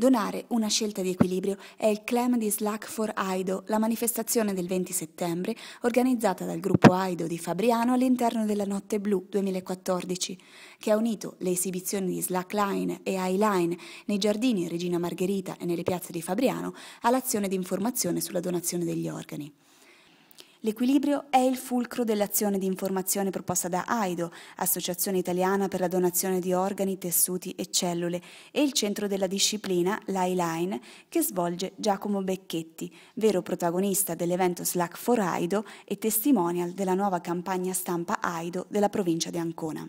Donare una scelta di equilibrio è il clam di Slack for Aido, la manifestazione del 20 settembre organizzata dal gruppo Aido di Fabriano all'interno della Notte Blu 2014, che ha unito le esibizioni di Slackline e Highline nei giardini Regina Margherita e nelle piazze di Fabriano all'azione di informazione sulla donazione degli organi. L'equilibrio è il fulcro dell'azione di informazione proposta da AIDO, Associazione Italiana per la Donazione di Organi, Tessuti e Cellule, e il centro della disciplina, l'I-Line, che svolge Giacomo Becchetti, vero protagonista dell'evento Slack for AIDO e testimonial della nuova campagna stampa AIDO della provincia di Ancona.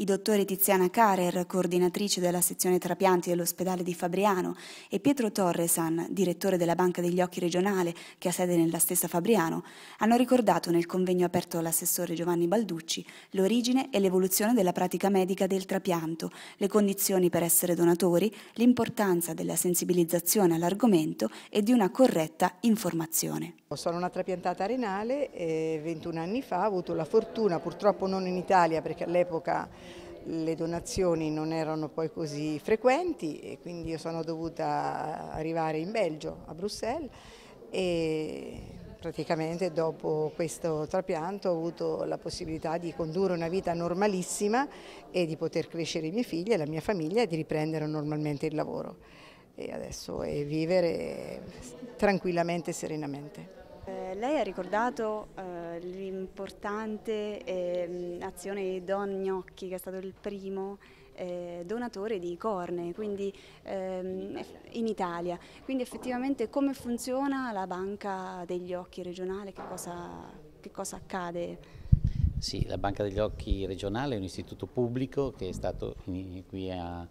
I dottori Tiziana Carer, coordinatrice della sezione trapianti dell'ospedale di Fabriano, e Pietro Torresan, direttore della Banca degli Occhi regionale, che ha sede nella stessa Fabriano, hanno ricordato nel convegno aperto all'assessore Giovanni Balducci l'origine e l'evoluzione della pratica medica del trapianto, le condizioni per essere donatori, l'importanza della sensibilizzazione all'argomento e di una corretta informazione. Sono una trapiantata renale, e 21 anni fa ho avuto la fortuna, purtroppo non in Italia perché all'epoca le donazioni non erano poi così frequenti e quindi io sono dovuta arrivare in Belgio, a Bruxelles e praticamente dopo questo trapianto ho avuto la possibilità di condurre una vita normalissima e di poter crescere i miei figli e la mia famiglia e di riprendere normalmente il lavoro e adesso è vivere tranquillamente e serenamente. Eh, lei ha ricordato eh importante ehm, azione di Don Gnocchi, che è stato il primo eh, donatore di corne quindi, ehm, in Italia. Quindi effettivamente come funziona la banca degli occhi regionale, che cosa, che cosa accade? Sì, la Banca degli Occhi regionale è un istituto pubblico che è stato in, qui a,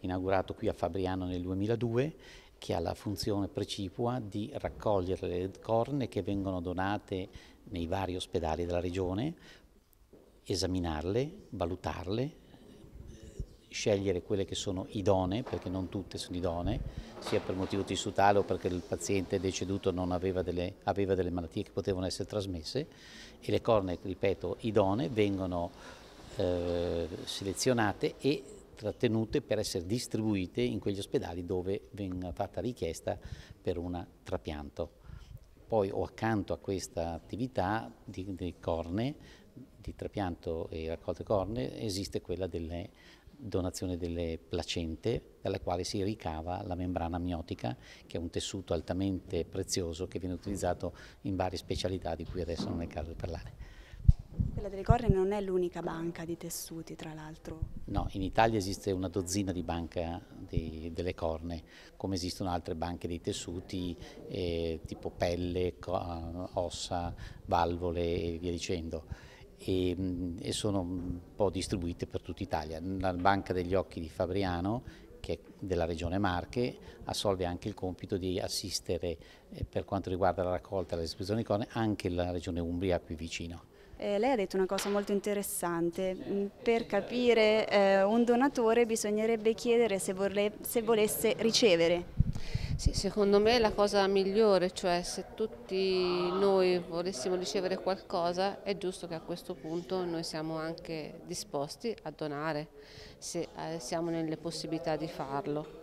inaugurato qui a Fabriano nel 2002 che ha la funzione precipua di raccogliere le corne che vengono donate nei vari ospedali della regione, esaminarle, valutarle, scegliere quelle che sono idonee, perché non tutte sono idonee, sia per motivo tissutale o perché il paziente deceduto non aveva delle, aveva delle malattie che potevano essere trasmesse e le corne, ripeto, idonee vengono eh, selezionate e trattenute per essere distribuite in quegli ospedali dove venga fatta richiesta per un trapianto. Poi o accanto a questa attività di, di corne, di trapianto e raccolte corne, esiste quella delle donazione delle placente dalla quale si ricava la membrana amniotica che è un tessuto altamente prezioso che viene utilizzato in varie specialità di cui adesso non è il caso di parlare. Quella delle Corre non è l'unica banca di tessuti, tra l'altro. No, in Italia esiste una dozzina di banche delle corne, come esistono altre banche dei tessuti eh, tipo pelle, eh, ossa, valvole e via dicendo. E, mm, e sono un po' distribuite per tutta Italia. La banca degli occhi di Fabriano che è della regione Marche, assolve anche il compito di assistere eh, per quanto riguarda la raccolta e la distribuzione di corne anche la regione Umbria più vicino. Eh, lei ha detto una cosa molto interessante, mm, per capire eh, un donatore bisognerebbe chiedere se, vole se volesse ricevere. Sì, secondo me è la cosa migliore, cioè se tutti noi volessimo ricevere qualcosa è giusto che a questo punto noi siamo anche disposti a donare, se eh, siamo nelle possibilità di farlo.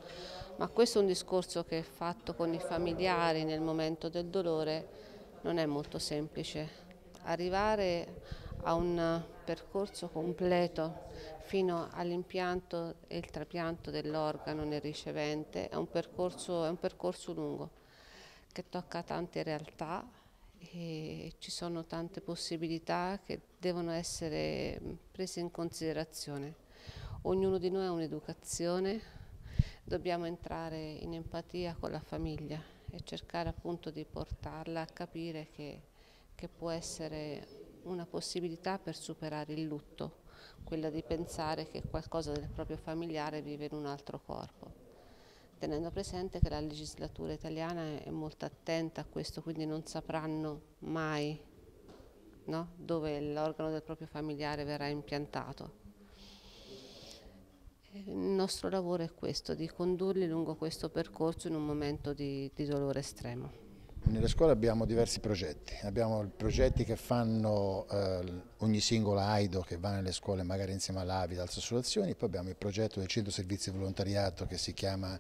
Ma questo è un discorso che fatto con i familiari nel momento del dolore non è molto semplice arrivare a un percorso completo fino all'impianto e il trapianto dell'organo nel ricevente è un, percorso, è un percorso, lungo che tocca tante realtà e ci sono tante possibilità che devono essere prese in considerazione. Ognuno di noi ha un'educazione, dobbiamo entrare in empatia con la famiglia e cercare appunto di portarla a capire che che può essere una possibilità per superare il lutto, quella di pensare che qualcosa del proprio familiare vive in un altro corpo, tenendo presente che la legislatura italiana è molto attenta a questo, quindi non sapranno mai no? dove l'organo del proprio familiare verrà impiantato. Il nostro lavoro è questo, di condurli lungo questo percorso in un momento di, di dolore estremo. Nelle scuole abbiamo diversi progetti, abbiamo progetti che fanno eh, ogni singola AIDO che va nelle scuole magari insieme all'AVI, ad altre associazioni, poi abbiamo il progetto del centro servizi volontariato che si chiama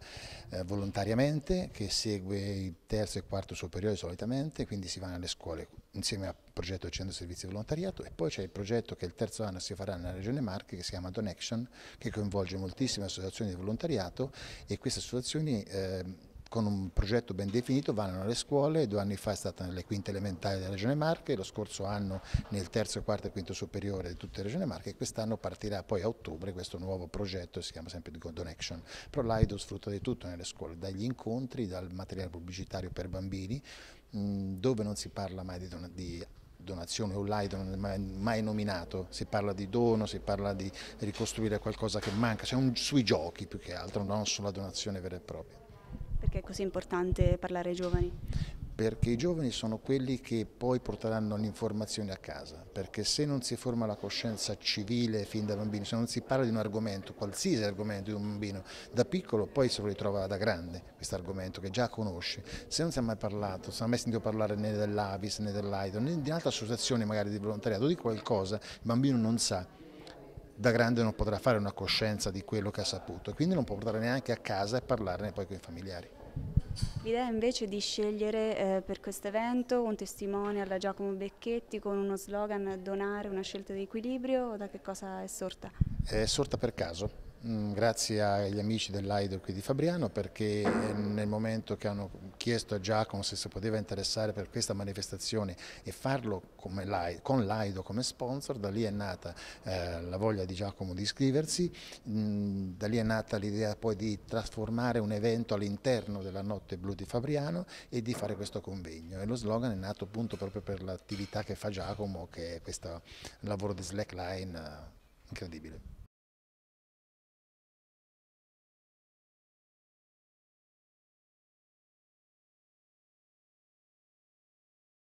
eh, Volontariamente, che segue il terzo e quarto superiore solitamente, quindi si va nelle scuole insieme al progetto del centro servizi volontariato e poi c'è il progetto che il terzo anno si farà nella regione Marche che si chiama Don Action, che coinvolge moltissime associazioni di volontariato e queste associazioni... Eh, con un progetto ben definito vanno alle scuole, due anni fa è stata nelle quinte elementari della Regione Marche, lo scorso anno nel terzo, quarto e quinto superiore di tutte le Regioni Marche e quest'anno partirà poi a ottobre questo nuovo progetto, si chiama sempre The Golden Action. Però l'AIDO sfrutta di tutto nelle scuole, dagli incontri, dal materiale pubblicitario per bambini, dove non si parla mai di, donazione o l'AIDO non è mai, mai, nominato, si parla di dono, si parla di ricostruire qualcosa che manca, cioè un, sui giochi più che altro, non sulla donazione vera e propria. Perché è così importante parlare ai giovani? Perché i giovani sono quelli che poi porteranno l'informazione a casa, perché se non si forma la coscienza civile fin da bambino, se non si parla di un argomento, qualsiasi argomento di un bambino, da piccolo poi se lo ritrova da grande questo argomento che già conosce, se non si è mai parlato, non si è mai sentito parlare né dell'Avis né dell'Aido, né di un'altra associazione magari di volontariato, di qualcosa, il bambino non sa da grande non potrà fare una coscienza di quello che ha saputo e quindi non può portare neanche a casa e parlarne poi con i familiari. L'idea invece di scegliere eh, per questo evento un testimone alla Giacomo Becchetti con uno slogan Donare una scelta di equilibrio, da che cosa è sorta? È sorta per caso. Mm, grazie agli amici dell'Aido qui di Fabriano perché eh, nel momento che hanno chiesto a Giacomo se si poteva interessare per questa manifestazione e farlo con l'Aido come sponsor, da lì è nata eh, la voglia di Giacomo di iscriversi, mm, da lì è nata l'idea poi di trasformare un evento all'interno della Notte Blu di Fabriano e di fare questo convegno e lo slogan è nato appunto proprio per l'attività che fa Giacomo che è questo lavoro di slackline eh, incredibile.